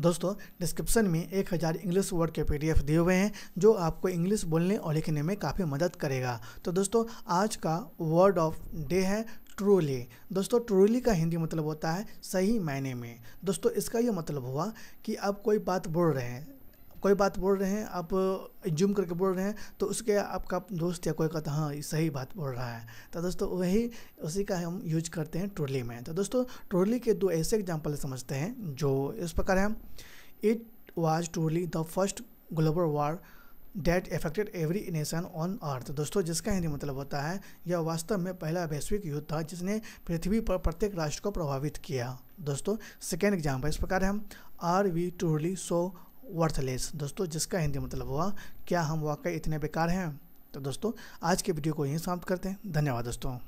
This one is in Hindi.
दोस्तों डिस्क्रिप्शन में एक हज़ार इंग्लिश वर्ड के पीडीएफ दिए हुए हैं जो आपको इंग्लिश बोलने और लिखने में काफ़ी मदद करेगा तो दोस्तों आज का वर्ड ऑफ डे है ट्रूली दोस्तों ट्रूली का हिंदी मतलब होता है सही मायने में दोस्तों इसका यह मतलब हुआ कि आप कोई बात बोल रहे हैं कोई बात बोल रहे हैं आप जूम करके बोल रहे हैं तो उसके आपका दोस्त या कोई कहता हाँ सही बात बोल रहा है तो दोस्तों वही उसी का हम यूज करते हैं ट्रोली में तो दोस्तों ट्रोली के दो ऐसे एग्जाम्पल समझते हैं जो इस प्रकार हैं it was truly the first global war that affected every nation on earth दोस्तों जिसका हिंदी मतलब होता है यह वास्तव में पहला वैश्विक युद्ध था जिसने पृथ्वी पर प्रत्येक राष्ट्र को प्रभावित किया दोस्तों सेकेंड एग्जाम्पल इस प्रकार है हम are we truly so worthless दोस्तों जिसका हिंदी मतलब हुआ क्या हम वाकई इतने बेकार हैं तो दोस्तों आज के वीडियो को यहीं समाप्त करते हैं धन्यवाद दोस्तों